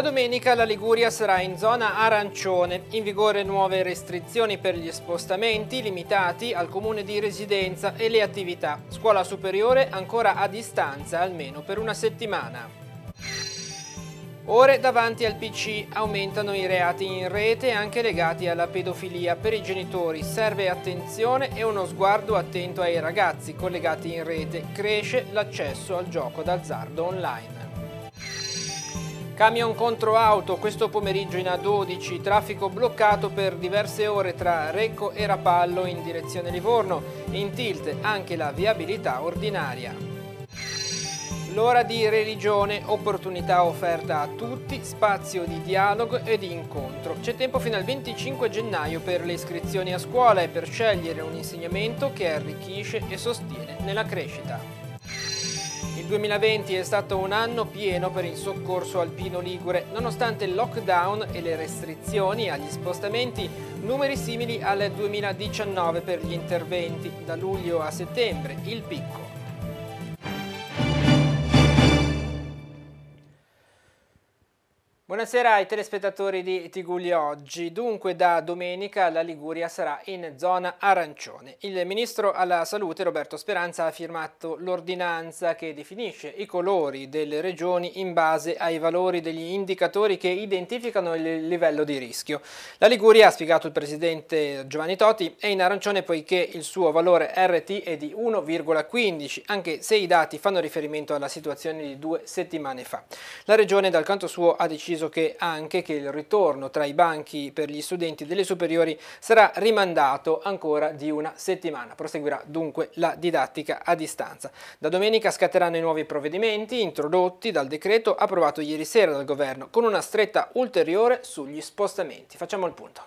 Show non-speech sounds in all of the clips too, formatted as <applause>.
Da domenica la Liguria sarà in zona arancione, in vigore nuove restrizioni per gli spostamenti limitati al comune di residenza e le attività. Scuola superiore ancora a distanza almeno per una settimana. Ore davanti al PC aumentano i reati in rete anche legati alla pedofilia. Per i genitori serve attenzione e uno sguardo attento ai ragazzi collegati in rete. Cresce l'accesso al gioco d'azzardo online. Camion contro auto questo pomeriggio in A12, traffico bloccato per diverse ore tra Recco e Rapallo in direzione Livorno, in tilt anche la viabilità ordinaria. L'ora di religione, opportunità offerta a tutti, spazio di dialogo e di incontro. C'è tempo fino al 25 gennaio per le iscrizioni a scuola e per scegliere un insegnamento che arricchisce e sostiene nella crescita. 2020 è stato un anno pieno per il soccorso alpino ligure, nonostante il lockdown e le restrizioni agli spostamenti, numeri simili al 2019 per gli interventi, da luglio a settembre, il picco. Buonasera ai telespettatori di Tigugli Oggi. Dunque da domenica la Liguria sarà in zona arancione. Il ministro alla salute Roberto Speranza ha firmato l'ordinanza che definisce i colori delle regioni in base ai valori degli indicatori che identificano il livello di rischio. La Liguria, ha spiegato il presidente Giovanni Toti, è in arancione poiché il suo valore RT è di 1,15, anche se i dati fanno riferimento alla situazione di due settimane fa. La regione dal canto suo ha deciso deciso che anche che il ritorno tra i banchi per gli studenti delle superiori sarà rimandato ancora di una settimana. Proseguirà dunque la didattica a distanza. Da domenica scatteranno i nuovi provvedimenti introdotti dal decreto approvato ieri sera dal governo con una stretta ulteriore sugli spostamenti. Facciamo il punto.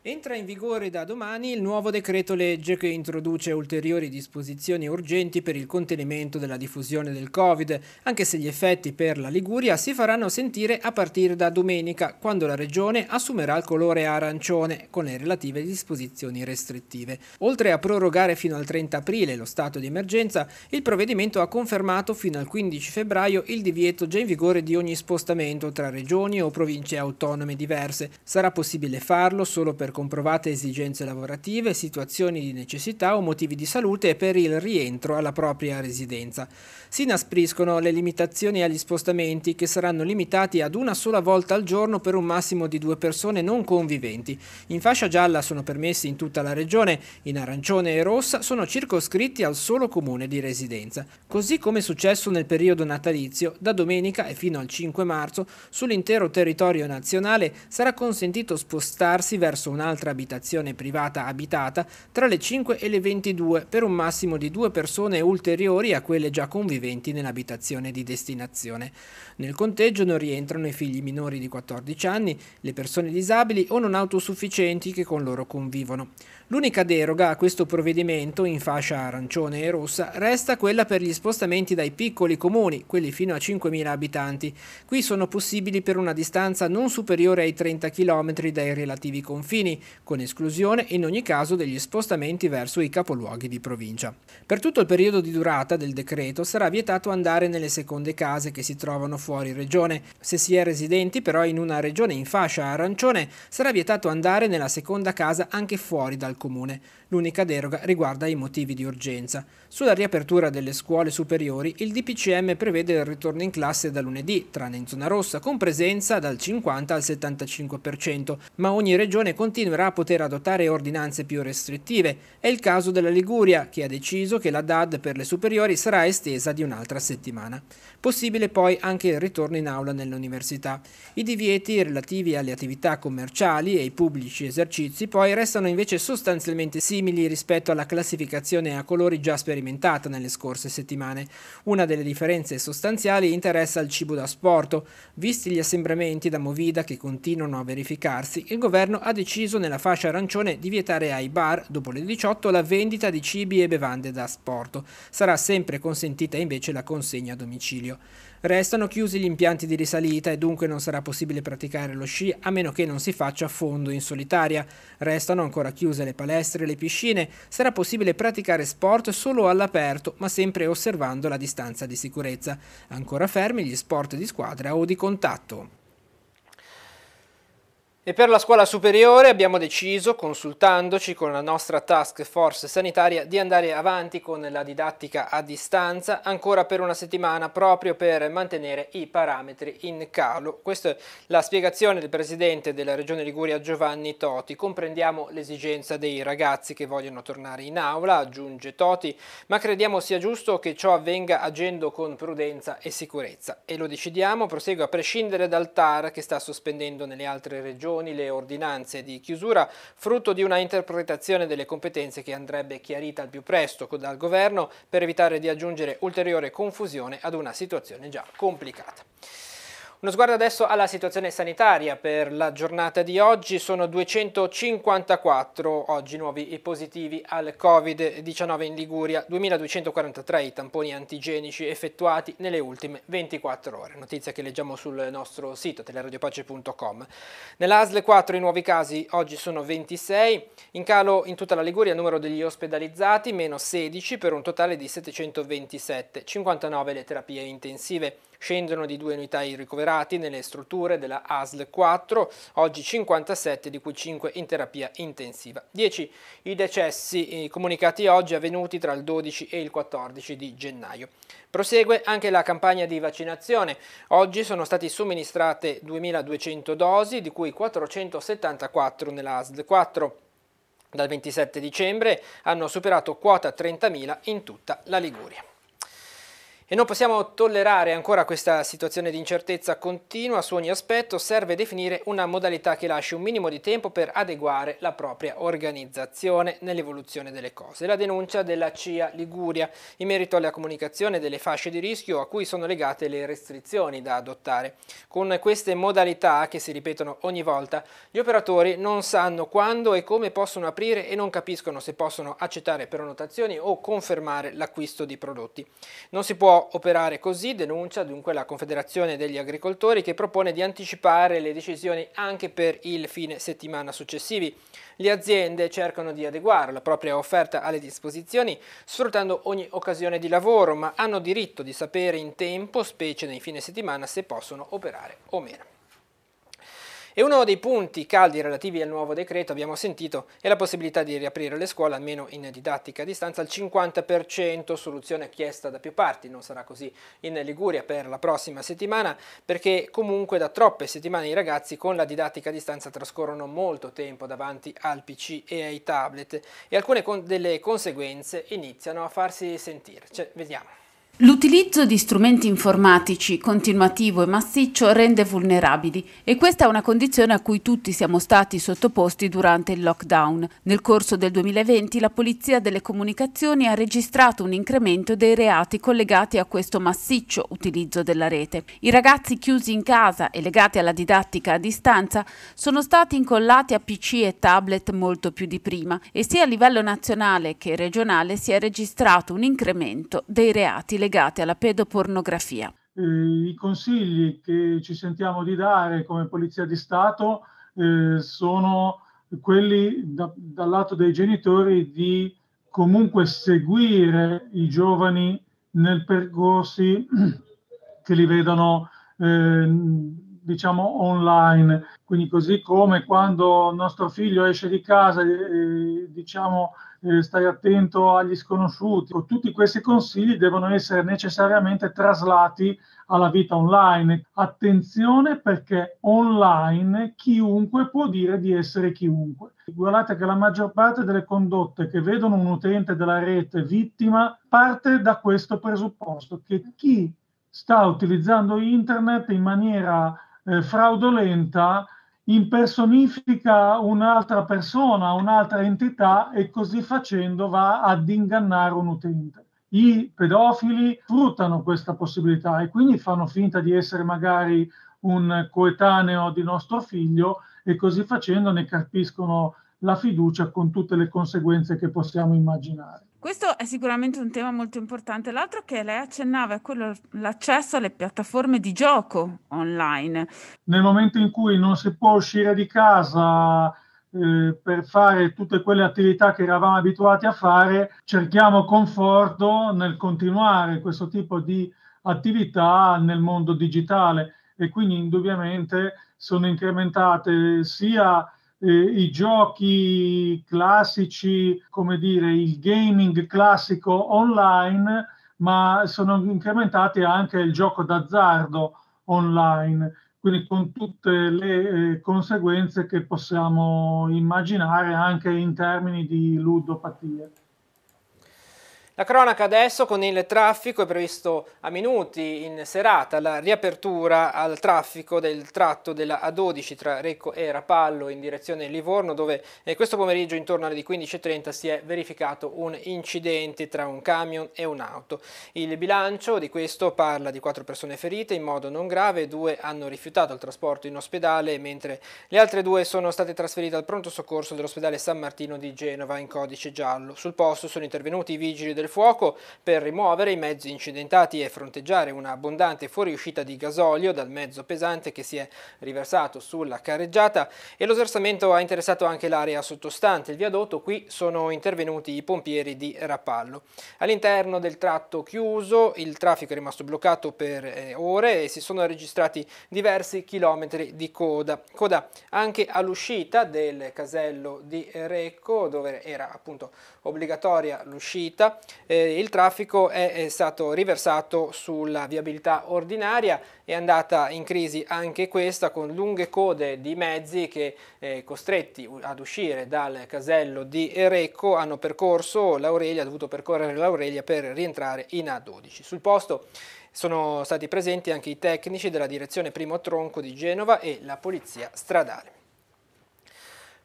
Entra in vigore da domani il nuovo decreto legge che introduce ulteriori disposizioni urgenti per il contenimento della diffusione del Covid, anche se gli effetti per la Liguria si faranno sentire a partire da domenica, quando la regione assumerà il colore arancione con le relative disposizioni restrittive. Oltre a prorogare fino al 30 aprile lo stato di emergenza, il provvedimento ha confermato fino al 15 febbraio il divieto già in vigore di ogni spostamento tra regioni o province autonome diverse. Sarà possibile farlo solo per per comprovate esigenze lavorative, situazioni di necessità o motivi di salute e per il rientro alla propria residenza. Si inaspriscono le limitazioni agli spostamenti che saranno limitati ad una sola volta al giorno per un massimo di due persone non conviventi. In fascia gialla sono permessi in tutta la regione, in arancione e rossa sono circoscritti al solo comune di residenza. Così come è successo nel periodo natalizio, da domenica e fino al 5 marzo sull'intero territorio nazionale sarà consentito spostarsi verso un un'altra abitazione privata abitata tra le 5 e le 22 per un massimo di due persone ulteriori a quelle già conviventi nell'abitazione di destinazione. Nel conteggio non rientrano i figli minori di 14 anni, le persone disabili o non autosufficienti che con loro convivono. L'unica deroga a questo provvedimento, in fascia arancione e rossa, resta quella per gli spostamenti dai piccoli comuni, quelli fino a 5.000 abitanti. Qui sono possibili per una distanza non superiore ai 30 km dai relativi confini, con esclusione in ogni caso degli spostamenti verso i capoluoghi di provincia. Per tutto il periodo di durata del decreto sarà vietato andare nelle seconde case che si trovano fuori regione. Se si è residenti però in una regione in fascia arancione, sarà vietato andare nella seconda casa anche fuori dal comune L'unica deroga riguarda i motivi di urgenza. Sulla riapertura delle scuole superiori, il DPCM prevede il ritorno in classe da lunedì, tranne in zona rossa, con presenza dal 50 al 75%, ma ogni regione continuerà a poter adottare ordinanze più restrittive. È il caso della Liguria, che ha deciso che la DAD per le superiori sarà estesa di un'altra settimana. Possibile poi anche il ritorno in aula nell'università. I divieti relativi alle attività commerciali e i pubblici esercizi poi restano invece sostanzialmente simili simili rispetto alla classificazione a colori già sperimentata nelle scorse settimane. Una delle differenze sostanziali interessa il cibo da sporto. Visti gli assembramenti da Movida che continuano a verificarsi, il governo ha deciso nella fascia arancione di vietare ai bar, dopo le 18, la vendita di cibi e bevande da sporto. Sarà sempre consentita invece la consegna a domicilio. Restano chiusi gli impianti di risalita e dunque non sarà possibile praticare lo sci a meno che non si faccia a fondo in solitaria. Restano ancora chiuse le palestre e le piscine. Sarà possibile praticare sport solo all'aperto, ma sempre osservando la distanza di sicurezza. Ancora fermi gli sport di squadra o di contatto. E per la scuola superiore abbiamo deciso, consultandoci con la nostra task force sanitaria, di andare avanti con la didattica a distanza ancora per una settimana proprio per mantenere i parametri in calo. Questa è la spiegazione del presidente della regione Liguria Giovanni Toti. Comprendiamo l'esigenza dei ragazzi che vogliono tornare in aula, aggiunge Toti, ma crediamo sia giusto che ciò avvenga agendo con prudenza e sicurezza. E lo decidiamo, prosegue a prescindere dal TAR che sta sospendendo nelle altre regioni Commissioni le ordinanze di chiusura, frutto di una interpretazione delle competenze che andrebbe chiarita al più presto dal Governo per evitare di aggiungere ulteriore confusione ad una situazione già complicata. Uno sguardo adesso alla situazione sanitaria per la giornata di oggi. Sono 254 oggi nuovi e positivi al Covid-19 in Liguria, 2243 i tamponi antigenici effettuati nelle ultime 24 ore. Notizia che leggiamo sul nostro sito teleradiopace.com. Nell'ASL 4 i nuovi casi oggi sono 26, in calo in tutta la Liguria il numero degli ospedalizzati, meno 16 per un totale di 727, 59 le terapie intensive. Scendono di due unità i ricoverati nelle strutture della ASL 4, oggi 57 di cui 5 in terapia intensiva. 10 i decessi comunicati oggi avvenuti tra il 12 e il 14 di gennaio. Prosegue anche la campagna di vaccinazione. Oggi sono state somministrate 2.200 dosi, di cui 474 nella ASL 4. Dal 27 dicembre hanno superato quota 30.000 in tutta la Liguria. E non possiamo tollerare ancora questa situazione di incertezza continua su ogni aspetto, serve definire una modalità che lasci un minimo di tempo per adeguare la propria organizzazione nell'evoluzione delle cose. La denuncia della CIA Liguria in merito alla comunicazione delle fasce di rischio a cui sono legate le restrizioni da adottare. Con queste modalità che si ripetono ogni volta, gli operatori non sanno quando e come possono aprire e non capiscono se possono accettare prenotazioni o confermare l'acquisto di prodotti. Non si può operare così, denuncia dunque la Confederazione degli agricoltori che propone di anticipare le decisioni anche per il fine settimana successivi. Le aziende cercano di adeguare la propria offerta alle disposizioni sfruttando ogni occasione di lavoro, ma hanno diritto di sapere in tempo, specie nei fine settimana, se possono operare o meno. E uno dei punti caldi relativi al nuovo decreto, abbiamo sentito, è la possibilità di riaprire le scuole, almeno in didattica a distanza, al 50%, soluzione chiesta da più parti, non sarà così in Liguria per la prossima settimana, perché comunque da troppe settimane i ragazzi con la didattica a distanza trascorrono molto tempo davanti al PC e ai tablet e alcune con delle conseguenze iniziano a farsi sentire. Cioè, vediamo. L'utilizzo di strumenti informatici continuativo e massiccio rende vulnerabili e questa è una condizione a cui tutti siamo stati sottoposti durante il lockdown. Nel corso del 2020 la Polizia delle Comunicazioni ha registrato un incremento dei reati collegati a questo massiccio utilizzo della rete. I ragazzi chiusi in casa e legati alla didattica a distanza sono stati incollati a PC e tablet molto più di prima e sia a livello nazionale che regionale si è registrato un incremento dei reati legati legate alla pedopornografia. Eh, I consigli che ci sentiamo di dare come Polizia di Stato eh, sono quelli da, dal lato dei genitori di comunque seguire i giovani nel percorsi <clears throat> che li vedono eh, diciamo online quindi così come quando nostro figlio esce di casa eh, diciamo eh, stai attento agli sconosciuti. Tutti questi consigli devono essere necessariamente traslati alla vita online. Attenzione perché online chiunque può dire di essere chiunque. Guardate che la maggior parte delle condotte che vedono un utente della rete vittima parte da questo presupposto che chi sta utilizzando internet in maniera eh, fraudolenta impersonifica un'altra persona, un'altra entità e così facendo va ad ingannare un utente. I pedofili sfruttano questa possibilità e quindi fanno finta di essere magari un coetaneo di nostro figlio e così facendo ne carpiscono la fiducia con tutte le conseguenze che possiamo immaginare. Questo è sicuramente un tema molto importante. L'altro che lei accennava è quello l'accesso alle piattaforme di gioco online. Nel momento in cui non si può uscire di casa eh, per fare tutte quelle attività che eravamo abituati a fare, cerchiamo conforto nel continuare questo tipo di attività nel mondo digitale e quindi indubbiamente sono incrementate sia eh, i giochi classici, come dire, il gaming classico online, ma sono incrementati anche il gioco d'azzardo online, quindi con tutte le eh, conseguenze che possiamo immaginare anche in termini di ludopatia. La cronaca adesso con il traffico è previsto a minuti in serata la riapertura al traffico del tratto della A12 tra Recco e Rapallo in direzione Livorno dove eh, questo pomeriggio intorno alle 15.30 si è verificato un incidente tra un camion e un'auto. Il bilancio di questo parla di quattro persone ferite in modo non grave, due hanno rifiutato il trasporto in ospedale mentre le altre due sono state trasferite al pronto soccorso dell'ospedale San Martino di Genova in codice giallo. Sul posto sono intervenuti i vigili del del fuoco per rimuovere i mezzi incidentati e fronteggiare un'abbondante fuoriuscita di gasolio dal mezzo pesante che si è riversato sulla carreggiata e lo sversamento ha interessato anche l'area sottostante il viadotto, qui sono intervenuti i pompieri di Rapallo. All'interno del tratto chiuso il traffico è rimasto bloccato per eh, ore e si sono registrati diversi chilometri di coda. Coda anche all'uscita del casello di Recco dove era appunto obbligatoria l'uscita eh, il traffico è, è, stato riversato sulla viabilità ordinaria, è andata in crisi anche questa con lunghe code di mezzi che eh, costretti ad uscire dal casello di Erecco hanno percorso l'Aurelia, dovuto percorrere l'Aurelia per rientrare in A12. Sul posto sono stati presenti anche i tecnici della direzione primo tronco di Genova e la polizia stradale.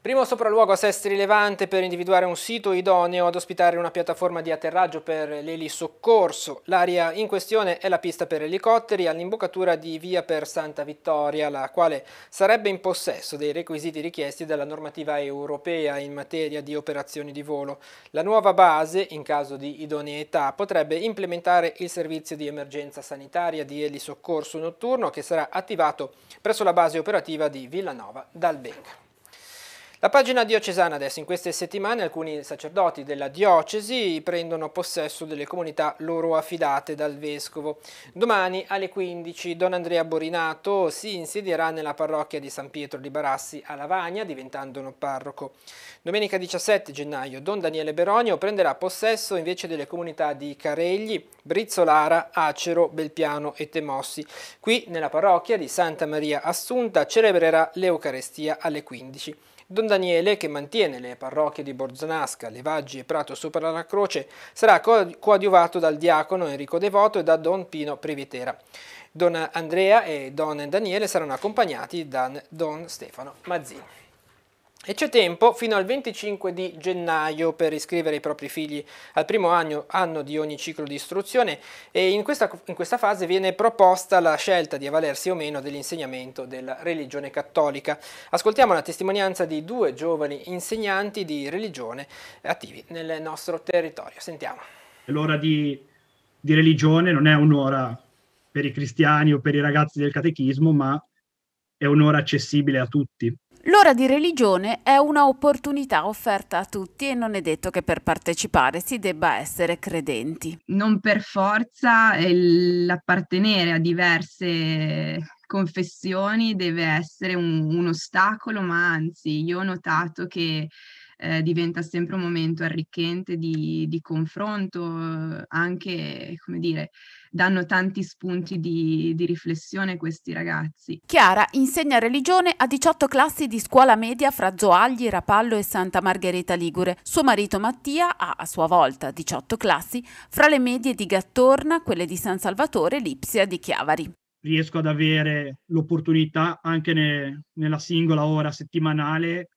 Primo sopralluogo a Sestri Levante per individuare un sito idoneo ad ospitare una piattaforma di atterraggio per l'elisoccorso. L'area in questione è la pista per elicotteri all'imboccatura di via per Santa Vittoria, la quale sarebbe in possesso dei requisiti richiesti dalla normativa europea in materia di operazioni di volo. La nuova base, in caso di idoneità, potrebbe implementare il servizio di emergenza sanitaria di elisoccorso notturno che sarà attivato presso la base operativa di Villanova d'Albecca. La pagina diocesana adesso, in queste settimane alcuni sacerdoti della diocesi prendono possesso delle comunità loro affidate dal vescovo. Domani alle 15 Don Andrea Borinato si insedierà nella parrocchia di San Pietro di Barassi a Lavagna diventandone parroco. Domenica 17 gennaio Don Daniele Beronio prenderà possesso invece delle comunità di Caregli, Brizzolara, Acero, Belpiano e Temossi. Qui nella parrocchia di Santa Maria Assunta celebrerà l'Eucarestia alle 15. Don Daniele, che mantiene le parrocchie di Borzonasca, Levaggi e Prato sopra la Croce, sarà coadiuvato dal diacono Enrico Devoto e da Don Pino Privitera. Don Andrea e Don Daniele saranno accompagnati da Don Stefano Mazzini. E c'è tempo fino al 25 di gennaio per iscrivere i propri figli al primo anno, anno di ogni ciclo di istruzione e in questa, in questa, fase viene proposta la scelta di avvalersi o meno dell'insegnamento della religione cattolica. Ascoltiamo la testimonianza di due giovani insegnanti di religione attivi nel nostro territorio. Sentiamo. L'ora di, di religione non è un'ora per i cristiani o per i ragazzi del catechismo, ma è un'ora accessibile a tutti L'ora di religione è un'opportunità offerta a tutti e non è detto che per partecipare si debba essere credenti. Non per forza eh, l'appartenere a diverse confessioni deve essere un, un ostacolo, ma anzi io ho notato che eh, diventa sempre un momento arricchente di, di confronto, eh, anche, come dire, danno tanti spunti di, di, riflessione questi ragazzi. Chiara insegna religione a 18 classi di scuola media fra Zoagli, Rapallo e Santa Margherita Ligure. Suo marito Mattia ha a sua volta 18 classi fra le medie di Gattorna, quelle di San Salvatore e Lipsia di Chiavari. Riesco ad avere l'opportunità anche ne, nella singola ora settimanale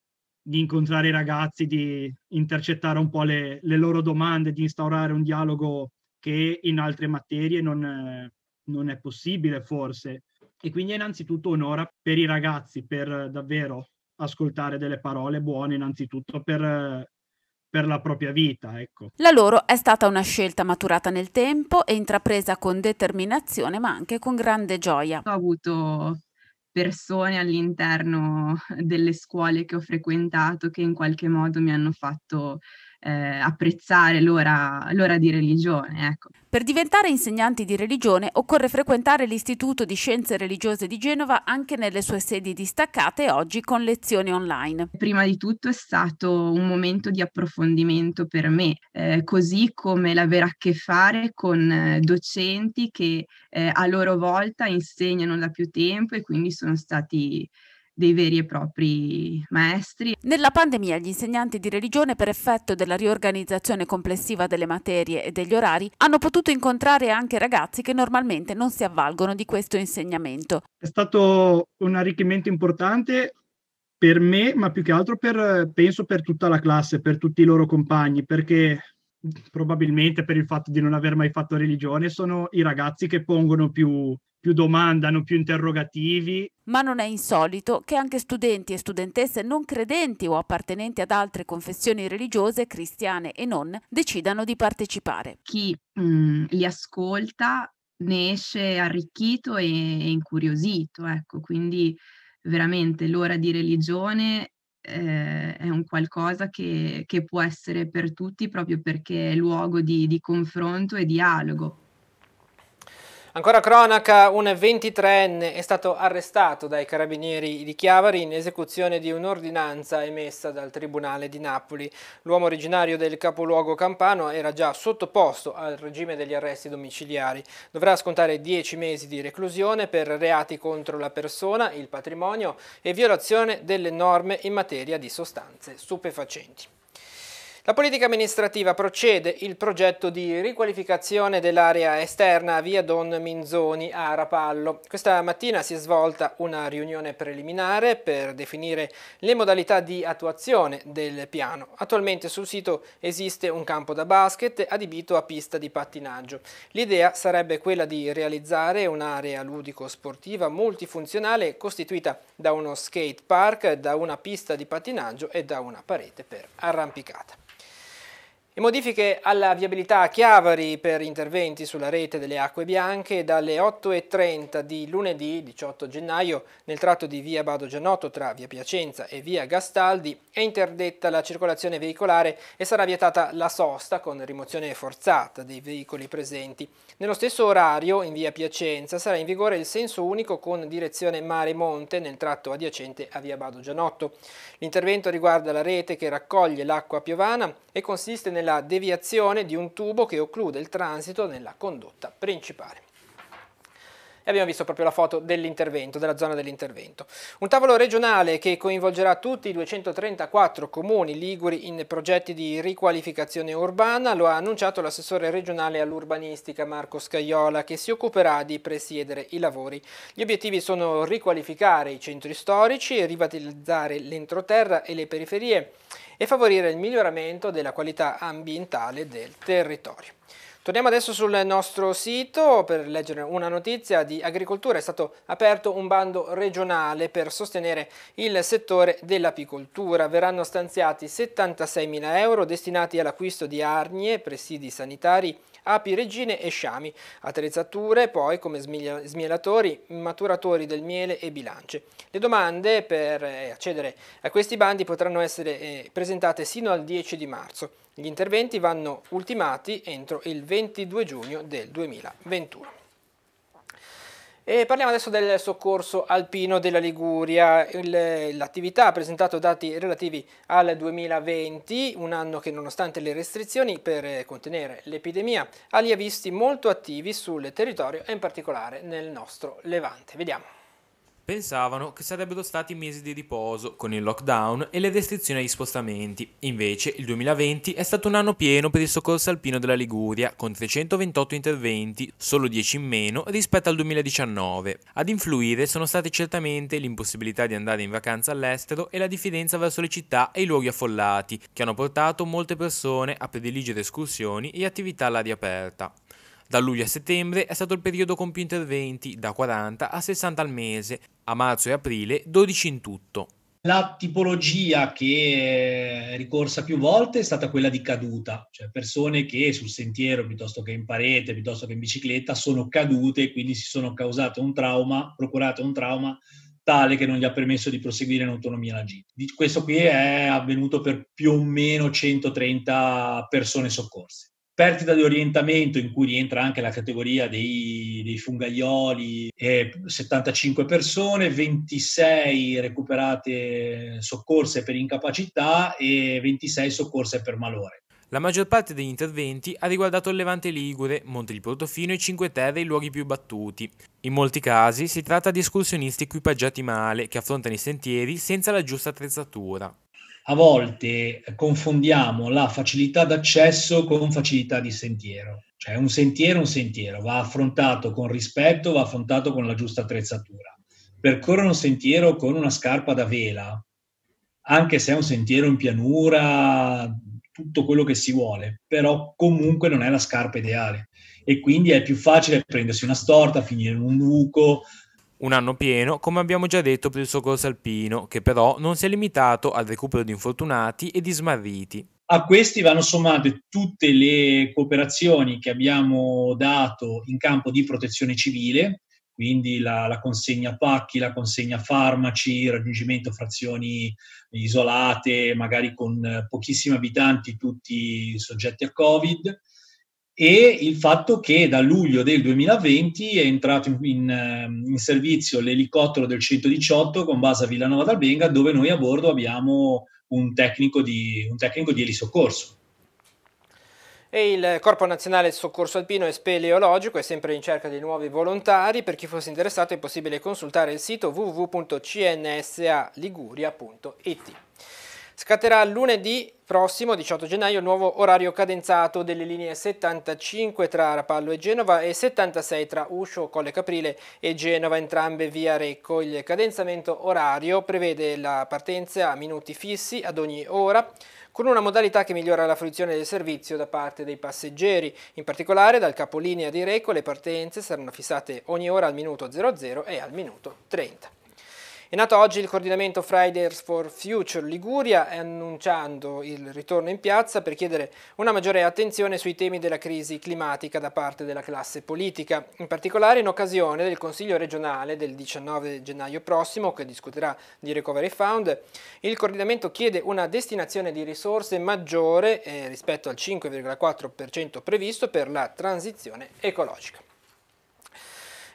di incontrare i ragazzi, di intercettare un po' le, le, loro domande, di instaurare un dialogo che in altre materie non, è, non è possibile forse. E quindi è innanzitutto un'ora per i ragazzi, per davvero ascoltare delle parole buone, innanzitutto per, per la propria vita. Ecco. La loro è stata una scelta maturata nel tempo e intrapresa con determinazione ma anche con grande gioia. Ho avuto persone all'interno delle scuole che ho frequentato che in qualche modo mi hanno fatto eh, apprezzare l'ora, l'ora di religione. Ecco. Per diventare insegnanti di religione occorre frequentare l'Istituto di Scienze Religiose di Genova anche nelle sue sedi distaccate oggi con lezioni online. Prima di tutto è stato un momento di approfondimento per me, eh, così come l'avere a che fare con eh, docenti che eh, a loro volta insegnano da più tempo e quindi sono stati dei veri e propri maestri. Nella pandemia gli insegnanti di religione per effetto della riorganizzazione complessiva delle materie e degli orari hanno potuto incontrare anche ragazzi che normalmente non si avvalgono di questo insegnamento. È stato un arricchimento importante per me, ma più che altro per, penso per tutta la classe, per tutti i loro compagni, perché probabilmente per il fatto di non aver mai fatto religione sono i ragazzi che pongono più più domandano, più interrogativi. Ma non è insolito che anche studenti e studentesse non credenti o appartenenti ad altre confessioni religiose, cristiane e non, decidano di partecipare. Chi mh, mm, li ascolta ne esce arricchito e, e incuriosito, ecco, quindi veramente l'ora di religione eh, è un qualcosa che, che, può essere per tutti proprio perché è luogo di, di confronto e dialogo. Ancora cronaca, un 23enne è stato arrestato dai carabinieri di Chiavari in esecuzione di un'ordinanza emessa dal Tribunale di Napoli. L'uomo originario del capoluogo campano era già sottoposto al regime degli arresti domiciliari. Dovrà scontare 10 mesi di reclusione per reati contro la persona, il patrimonio e violazione delle norme in materia di sostanze stupefacenti. La politica amministrativa procede il progetto di riqualificazione dell'area esterna via Don Minzoni a Rapallo. Questa mattina si è svolta una riunione preliminare per definire le modalità di attuazione del piano. Attualmente sul sito esiste un campo da basket adibito a pista di pattinaggio. L'idea sarebbe quella di realizzare un'area ludico-sportiva multifunzionale costituita da uno skate park, da una pista di pattinaggio e da una parete per arrampicata. E modifiche alla viabilità a Chiavari per interventi sulla rete delle acque bianche dalle 8.30 di lunedì 18 gennaio nel tratto di via Bado Gianotto tra via Piacenza e via Gastaldi è interdetta la circolazione veicolare e sarà vietata la sosta con rimozione forzata dei veicoli presenti. Nello stesso orario in via Piacenza sarà in vigore il senso unico con direzione mare-monte nel tratto adiacente a via Bado Gianotto. L'intervento riguarda la rete che raccoglie l'acqua piovana e consiste nel la deviazione di un tubo che occlude il transito nella condotta principale. E abbiamo visto proprio la foto dell'intervento, della zona dell'intervento. Un tavolo regionale che coinvolgerà tutti i 234 comuni liguri in progetti di riqualificazione urbana, lo ha annunciato l'assessore regionale all'urbanistica Marco Scaiola che si occuperà di presiedere i lavori. Gli obiettivi sono riqualificare i centri storici, rivitalizzare l'entroterra e le periferie e favorire il miglioramento della qualità ambientale del territorio. Torniamo adesso sul nostro sito per leggere una notizia di agricoltura. È stato aperto un bando regionale per sostenere il settore dell'apicoltura. Verranno stanziati 76.000 euro destinati all'acquisto di arnie, presidi sanitari, api regine e sciami, attrezzature poi come smielatori, maturatori del miele e bilance. Le domande per eh, accedere a questi bandi potranno essere eh, presentate sino al 10 di marzo. Gli interventi vanno ultimati entro il 22 giugno del 2021. E parliamo adesso del soccorso alpino della Liguria. L'attività ha presentato dati relativi al 2020, un anno che nonostante le restrizioni per contenere l'epidemia ha li ha visti molto attivi sul territorio e in particolare nel nostro Levante. Vediamo. Pensavano che sarebbero stati mesi di riposo con il lockdown e le restrizioni agli spostamenti. Invece il 2020 è stato un anno pieno per il soccorso alpino della Liguria, con 328 interventi, solo 10 in meno rispetto al 2019. Ad influire sono state certamente l'impossibilità di andare in vacanza all'estero e la diffidenza verso le città e i luoghi affollati, che hanno portato molte persone a prediligere escursioni e attività all'aria aperta. Da luglio a settembre è stato il periodo con più interventi, da 40 a 60 al mese, a marzo e aprile 12 in tutto. La tipologia che è ricorsa più volte è stata quella di caduta, cioè persone che sul sentiero piuttosto che in parete, piuttosto che in bicicletta sono cadute e quindi si sono causate un trauma, procurate un trauma tale che non gli ha permesso di proseguire in autonomia la gita. Questo qui è avvenuto per più o meno 130 persone soccorse perdita di orientamento in cui rientra anche la categoria dei, dei fungaioli, eh, 75 persone, 26 recuperate soccorse per incapacità e 26 soccorse per malore. La maggior parte degli interventi ha riguardato il Levante Ligure, Monte di Portofino e Cinque Terre, i luoghi più battuti. In molti casi si tratta di escursionisti equipaggiati male che affrontano i sentieri senza la giusta attrezzatura a volte eh, confondiamo la facilità d'accesso con facilità di sentiero. Cioè un sentiero è un sentiero, va affrontato con rispetto, va affrontato con la giusta attrezzatura. Percorrere un sentiero con una scarpa da vela, anche se è un sentiero in pianura, tutto quello che si vuole, però comunque non è la scarpa ideale. E quindi è più facile prendersi una storta, finire in un buco, un anno pieno, come abbiamo già detto per il soccorso alpino, che però non si è limitato al recupero di infortunati e di smarriti. A questi vanno sommate tutte le cooperazioni che abbiamo dato in campo di protezione civile, quindi la, la, consegna pacchi, la consegna farmaci, il raggiungimento frazioni isolate, magari con pochissimi abitanti, tutti soggetti a Covid, e il fatto che da luglio del 2020 è entrato in, in, eh, in servizio l'elicottero del 118 con base a Villanova d'Albenga dove noi a bordo abbiamo un tecnico di, un tecnico di elisoccorso. E il Corpo Nazionale Soccorso Alpino e Speleologico è sempre in cerca di nuovi volontari. Per chi fosse interessato è possibile consultare il sito www.cnsaliguria.it. Scatterà lunedì prossimo, 18 gennaio, il nuovo orario cadenzato delle linee 75 tra Rapallo e Genova e 76 tra Uscio, Colle Caprile e Genova, entrambe via Recco. Il cadenzamento orario prevede la partenza a minuti fissi ad ogni ora, con una modalità che migliora la fruizione del servizio da parte dei passeggeri. In particolare dal capolinea di Recco le partenze saranno fissate ogni ora al minuto 00 e al minuto 30. È nato oggi il coordinamento Fridays for Future Liguria annunciando il ritorno in piazza per chiedere una maggiore attenzione sui temi della crisi climatica da parte della classe politica, in particolare in occasione del Consiglio regionale del 19 gennaio prossimo che discuterà di Recovery Fund. Il coordinamento chiede una destinazione di risorse maggiore eh, rispetto al 5,4% previsto per la transizione ecologica.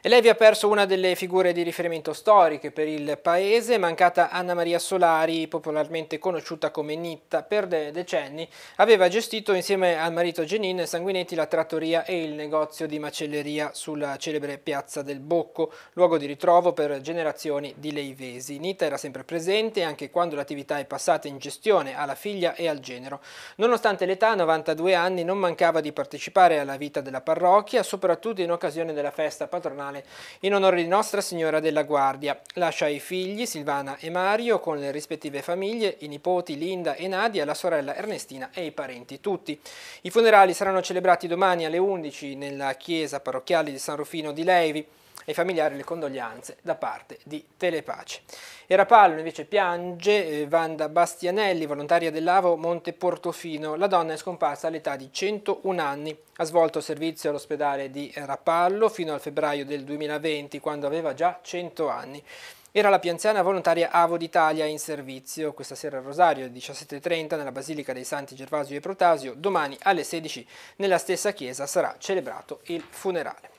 E vi ha perso una delle figure di riferimento storiche per il paese, mancata Anna Maria Solari, popolarmente conosciuta come Nitta, per decenni aveva gestito insieme al marito Genin Sanguinetti la trattoria e il negozio di macelleria sulla celebre piazza del Bocco, luogo di ritrovo per generazioni di leivesi. Nitta era sempre presente anche quando l'attività è passata in gestione alla figlia e al genero. Nonostante l'età, 92 anni, non mancava di partecipare alla vita della parrocchia, soprattutto in occasione della festa patronale nazionale. In onore di Nostra Signora della Guardia, lascia i figli Silvana e Mario con le rispettive famiglie, i nipoti Linda e Nadia, la sorella Ernestina e i parenti tutti. I funerali saranno celebrati domani alle 11 nella chiesa parrocchiale di San Rufino di Levi ai familiari le condoglianze da parte di Telepace. Erapallo invece piange, Vanda eh, Bastianelli, volontaria dell'Avo Monte Portofino, la donna è scomparsa all'età di 101 anni, ha svolto servizio all'ospedale di Rapallo fino al febbraio del 2020 quando aveva già 100 anni. Era la più anziana volontaria Avo d'Italia in servizio questa sera al Rosario alle 17.30 nella Basilica dei Santi Gervasio e Protasio, domani alle 16 nella stessa chiesa sarà celebrato il funerale.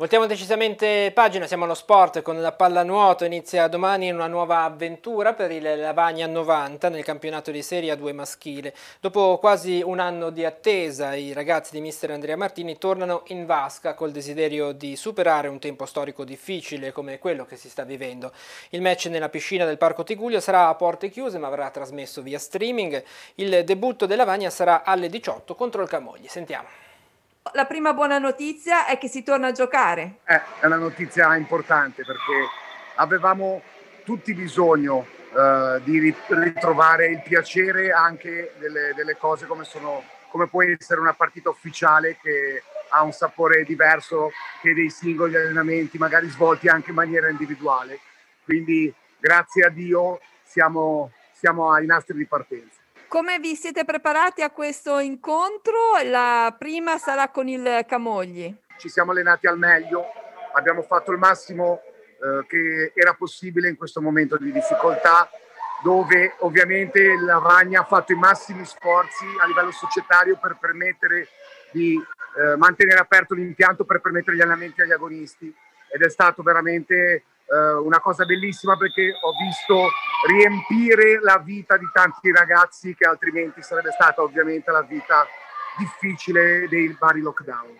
Voltiamo decisamente pagina, siamo allo sport con la pallanuoto, inizia domani una nuova avventura per il Lavagna 90 nel campionato di Serie A2 maschile. Dopo quasi un anno di attesa i ragazzi di mister Andrea Martini tornano in vasca col desiderio di superare un tempo storico difficile come quello che si sta vivendo. Il match nella piscina del Parco Tiguglio sarà a porte chiuse ma verrà trasmesso via streaming. Il debutto del Lavagna sarà alle 18 contro il Camogli. Sentiamo la prima buona notizia è che si torna a giocare. Eh, è una notizia importante perché avevamo tutti bisogno eh, di ritrovare il piacere anche delle, delle cose come, sono, come può essere una partita ufficiale che ha un sapore diverso che dei singoli allenamenti, magari svolti anche in maniera individuale. Quindi grazie a Dio siamo, siamo ai nastri di partenza. Come vi siete preparati a questo incontro? La prima sarà con il Camogli. Ci siamo allenati al meglio, abbiamo fatto il massimo eh, che era possibile in questo momento di difficoltà dove ovviamente la Ragna ha fatto i massimi sforzi a livello societario per permettere di eh, mantenere aperto l'impianto per permettere gli allenamenti agli agonisti ed è stato veramente eh, una cosa bellissima perché ho visto riempire la vita di tanti ragazzi che altrimenti sarebbe stata ovviamente la vita difficile dei vari lockdown.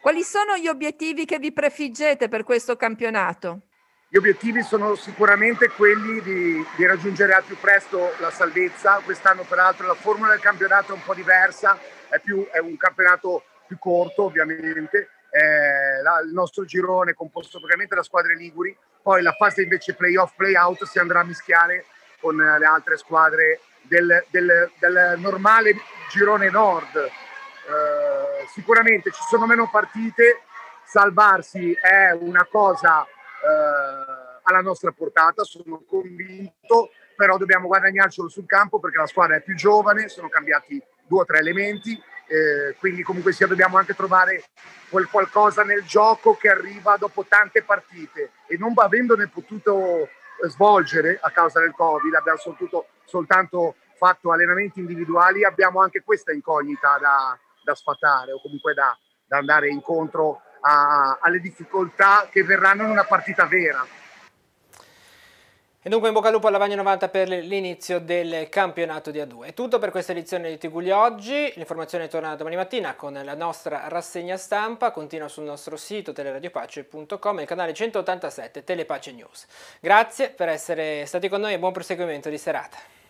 Quali sono gli obiettivi che vi prefiggete per questo campionato? Gli obiettivi sono sicuramente quelli di, di, raggiungere al più presto la salvezza. Quest'anno, peraltro, la formula del campionato è un po' diversa, è, più, è un campionato più corto, ovviamente, eh, la, il nostro girone composto praticamente da squadre liguri, poi la fase invece playoff, playout si andrà a mischiare con eh, le altre squadre del, del, del normale girone nord. Eh, sicuramente ci sono meno partite, salvarsi è una cosa eh, alla nostra portata, sono convinto, però dobbiamo guadagnarcelo sul campo perché la squadra è più giovane, sono cambiati due o tre elementi, eh, quindi comunque sia dobbiamo anche trovare quel qualcosa nel gioco che arriva dopo tante partite e non avendone potuto eh, svolgere a causa del Covid, abbiamo soltanto, soltanto fatto allenamenti individuali, abbiamo anche questa incognita da, da sfatare o comunque da, da andare incontro a, alle difficoltà che verranno in una partita vera. E dunque in bocca al lupo alla Vagna 90 per l'inizio del campionato di A2. È tutto per questa edizione di Tigugli oggi, l'informazione torna domani mattina con la nostra rassegna stampa, continua sul nostro sito teleradiopace.com e il canale 187 Telepace News. Grazie per essere stati con noi e buon proseguimento di serata.